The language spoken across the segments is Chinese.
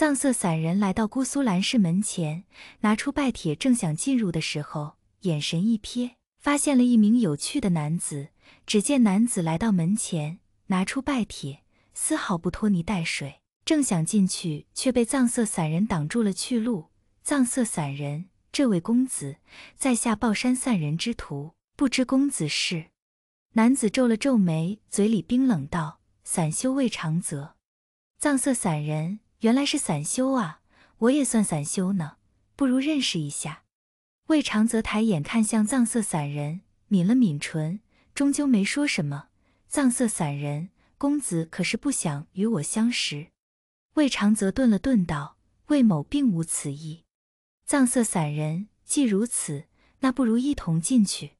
藏色散人来到姑苏兰氏门前，拿出拜帖，正想进入的时候，眼神一瞥，发现了一名有趣的男子。只见男子来到门前，拿出拜帖，丝毫不拖泥带水，正想进去，却被藏色散人挡住了去路。藏色散人，这位公子，在下抱山散人之徒，不知公子是……男子皱了皱眉，嘴里冰冷道：“散修未尝责。”藏色散人。原来是散修啊，我也算散修呢，不如认识一下。魏长泽抬眼看向藏色散人，抿了抿唇，终究没说什么。藏色散人，公子可是不想与我相识？魏长泽顿了顿道：“魏某并无此意。”藏色散人既如此，那不如一同进去。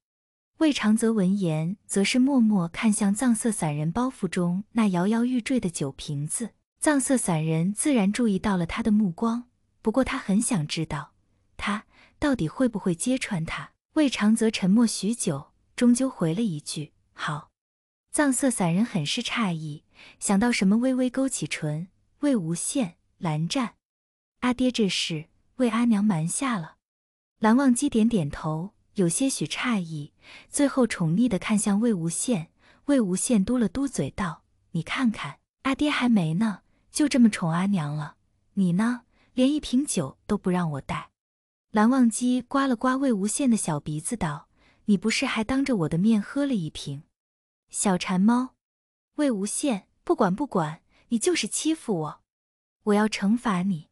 魏长泽闻言，则是默默看向藏色散人包袱中那摇摇欲坠的酒瓶子。藏色散人自然注意到了他的目光，不过他很想知道，他到底会不会揭穿他。魏长泽沉默许久，终究回了一句：“好。”藏色散人很是诧异，想到什么，微微勾起唇。魏无羡、蓝湛，阿爹这事为阿娘瞒下了。蓝忘机点点头，有些许诧异，最后宠溺的看向魏无羡。魏无羡嘟了嘟嘴道：“你看看，阿爹还没呢。”就这么宠阿娘了，你呢？连一瓶酒都不让我带。蓝忘机刮了刮魏无羡的小鼻子，道：“你不是还当着我的面喝了一瓶？”小馋猫，魏无羡，不管不管，你就是欺负我，我要惩罚你。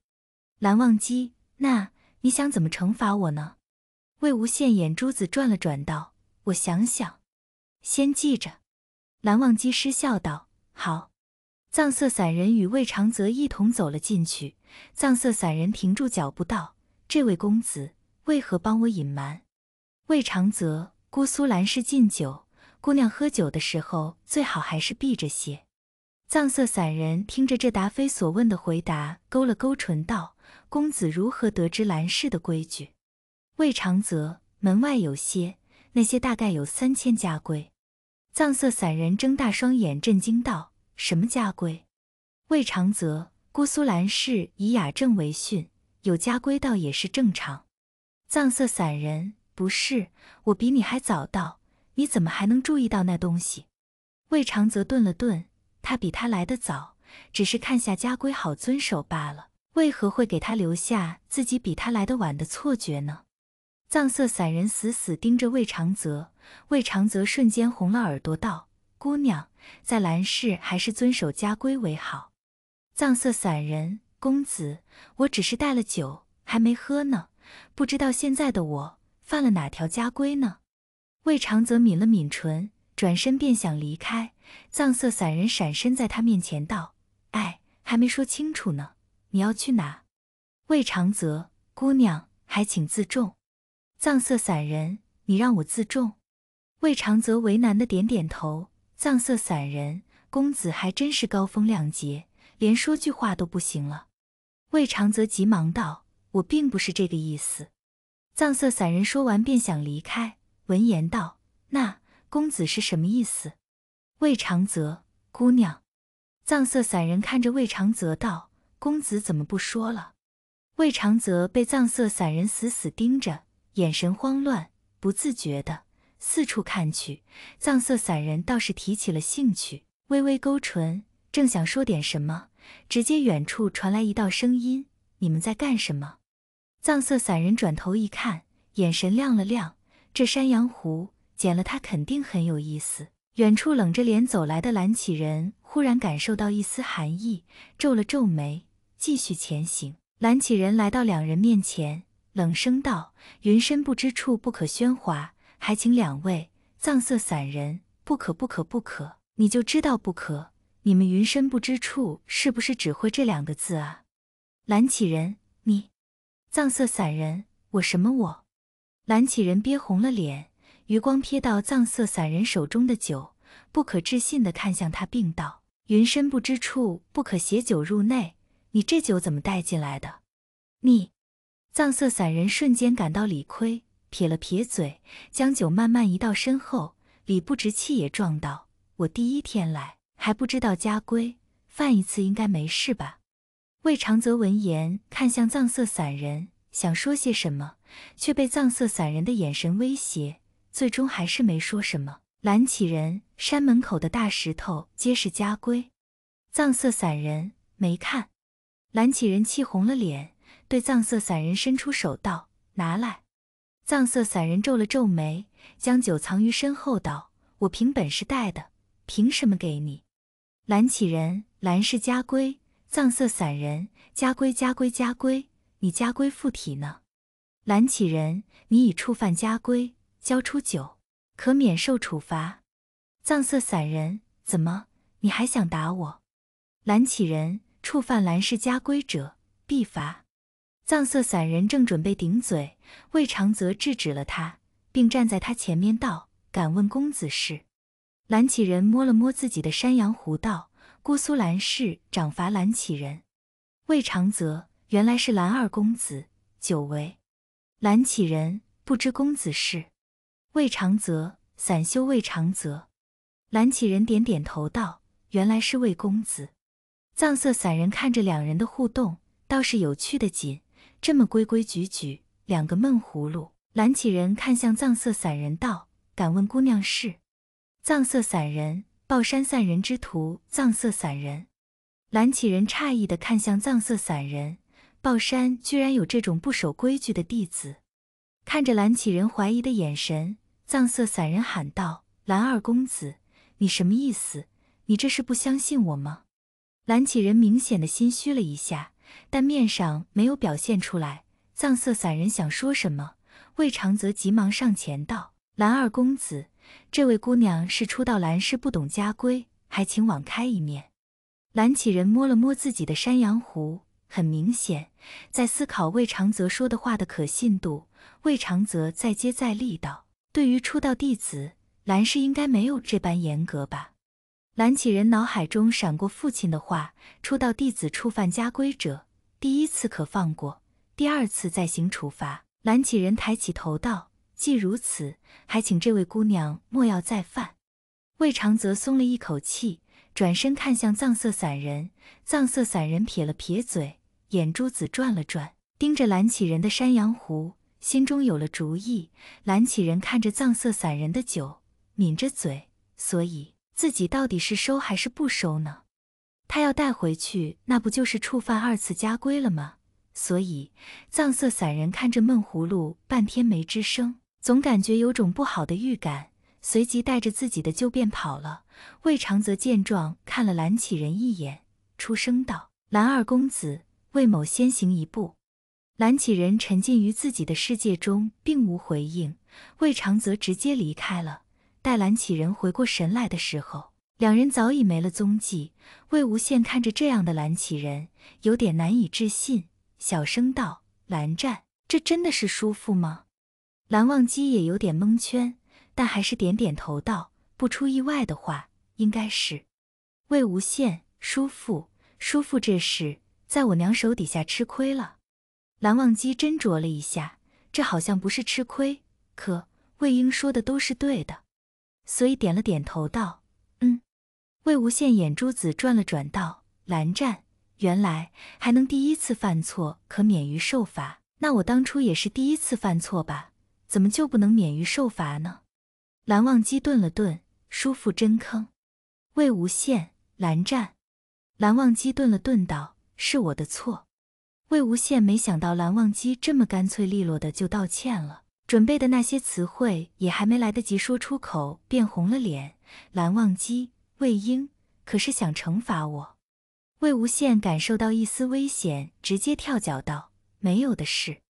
蓝忘机，那你想怎么惩罚我呢？魏无羡眼珠子转了转，道：“我想想，先记着。”蓝忘机失笑道：“好。”藏色散人与魏长泽一同走了进去。藏色散人停住脚步道：“这位公子，为何帮我隐瞒？”魏长泽：“姑苏兰氏禁酒，姑娘喝酒的时候最好还是避着些。”藏色散人听着这答非所问的回答，勾了勾唇道：“公子如何得知兰氏的规矩？”魏长泽：“门外有些，那些大概有三千家规。”藏色散人睁大双眼，震惊道。什么家规？魏长泽，姑苏兰氏以雅正为训，有家规倒也是正常。藏色散人不是我比你还早到，你怎么还能注意到那东西？魏长泽顿了顿，他比他来的早，只是看下家规好遵守罢了。为何会给他留下自己比他来的晚的错觉呢？藏色散人死死盯着魏长泽，魏长泽瞬间红了耳朵，道。姑娘，在兰氏还是遵守家规为好。藏色散人公子，我只是带了酒，还没喝呢，不知道现在的我犯了哪条家规呢？魏长泽抿了抿唇，转身便想离开。藏色散人闪身在他面前道：“哎，还没说清楚呢，你要去哪？”魏长泽姑娘，还请自重。藏色散人，你让我自重。魏长泽为难的点点头。藏色散人公子还真是高风亮节，连说句话都不行了。魏长泽急忙道：“我并不是这个意思。”藏色散人说完便想离开，闻言道：“那公子是什么意思？”魏长泽姑娘，藏色散人看着魏长泽道：“公子怎么不说了？”魏长泽被藏色散人死死盯着，眼神慌乱，不自觉的。四处看去，藏色散人倒是提起了兴趣，微微勾唇，正想说点什么，直接远处传来一道声音：“你们在干什么？”藏色散人转头一看，眼神亮了亮，这山羊胡捡了他肯定很有意思。远处冷着脸走来的蓝起人忽然感受到一丝寒意，皱了皱眉，继续前行。蓝起人来到两人面前，冷声道：“云深不知处，不可喧哗。”还请两位藏色散人，不可，不可，不可！你就知道不可！你们云深不知处是不是只会这两个字啊？蓝起人，你，藏色散人，我什么我？蓝起人憋红了脸，余光瞥到藏色散人手中的酒，不可置信地看向他，并道：“云深不知处，不可携酒入内。你这酒怎么带进来的？”你，藏色散人瞬间感到理亏。撇了撇嘴，将酒慢慢移到身后，理不直气也壮道：“我第一天来还不知道家规，犯一次应该没事吧？”魏长泽闻言看向藏色散人，想说些什么，却被藏色散人的眼神威胁，最终还是没说什么。蓝启仁山门口的大石头皆是家规，藏色散人没看，蓝启人气红了脸，对藏色散人伸出手道：“拿来。”藏色散人皱了皱眉，将酒藏于身后，道：“我凭本事带的，凭什么给你？”蓝启人，蓝氏家规。藏色散人，家规，家规，家规，你家规附体呢？蓝启人，你已触犯家规，交出酒，可免受处罚。藏色散人，怎么？你还想打我？蓝启人，触犯蓝氏家规者，必罚。藏色散人正准备顶嘴，魏长泽制止了他，并站在他前面道：“敢问公子是？”蓝启仁摸了摸自己的山羊胡道：“姑苏蓝氏掌罚蓝启仁。”魏长泽原来是蓝二公子，久违。蓝启仁不知公子是，魏长泽散修魏长泽。蓝启仁点点头道：“原来是魏公子。”藏色散人看着两人的互动，倒是有趣的紧。这么规规矩矩，两个闷葫芦。蓝启仁看向藏色散人道：“敢问姑娘是？”藏色散人，抱山散人之徒。藏色散人。蓝启仁诧异的看向藏色散人，抱山居然有这种不守规矩的弟子。看着蓝启仁怀疑的眼神，藏色散人喊道：“蓝二公子，你什么意思？你这是不相信我吗？”蓝启仁明显的心虚了一下。但面上没有表现出来。藏色散人想说什么，魏长泽急忙上前道：“蓝二公子，这位姑娘是初到蓝氏，不懂家规，还请网开一面。”蓝启仁摸了摸自己的山羊胡，很明显在思考魏长泽说的话的可信度。魏长泽再接再厉道：“对于初到弟子，蓝氏应该没有这般严格吧？”蓝启仁脑海中闪过父亲的话：初到弟子触犯家规者，第一次可放过，第二次再行处罚。蓝启仁抬起头道：“既如此，还请这位姑娘莫要再犯。”魏长泽松了一口气，转身看向藏色散人。藏色散人撇了撇嘴，眼珠子转了转，盯着蓝启仁的山羊胡，心中有了主意。蓝启仁看着藏色散人的酒，抿着嘴，所以。自己到底是收还是不收呢？他要带回去，那不就是触犯二次家规了吗？所以藏色散人看着闷葫芦，半天没吱声，总感觉有种不好的预感。随即带着自己的旧便跑了。魏长泽见状，看了蓝启仁一眼，出声道：“蓝二公子，魏某先行一步。”蓝启仁沉浸于自己的世界中，并无回应。魏长泽直接离开了。待蓝启人回过神来的时候，两人早已没了踪迹。魏无羡看着这样的蓝启人，有点难以置信，小声道：“蓝湛，这真的是叔父吗？”蓝忘机也有点蒙圈，但还是点点头道：“不出意外的话，应该是。”魏无羡：“叔父，叔父，这是在我娘手底下吃亏了。”蓝忘机斟酌了一下，这好像不是吃亏，可魏婴说的都是对的。所以点了点头，道：“嗯。”魏无羡眼珠子转了转，道：“蓝湛，原来还能第一次犯错可免于受罚。那我当初也是第一次犯错吧？怎么就不能免于受罚呢？”蓝忘机顿了顿，叔父真坑。魏无羡、蓝湛、蓝忘机顿了顿，道：“是我的错。”魏无羡没想到蓝忘机这么干脆利落的就道歉了。准备的那些词汇也还没来得及说出口，便红了脸。蓝忘机、魏婴，可是想惩罚我？魏无羡感受到一丝危险，直接跳脚道：“没有的事。”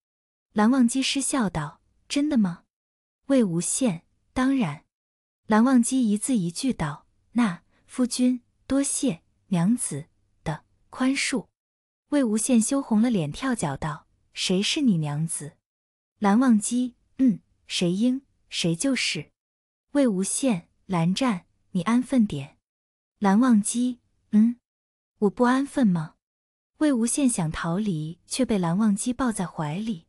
蓝忘机失笑道：“真的吗？”魏无羡：“当然。”蓝忘机一字一句道：“那夫君多谢娘子的宽恕。”魏无羡羞红了脸，跳脚道：“谁是你娘子？”蓝忘机。谁应谁就是。魏无羡，蓝湛，你安分点。蓝忘机，嗯，我不安分吗？魏无羡想逃离，却被蓝忘机抱在怀里。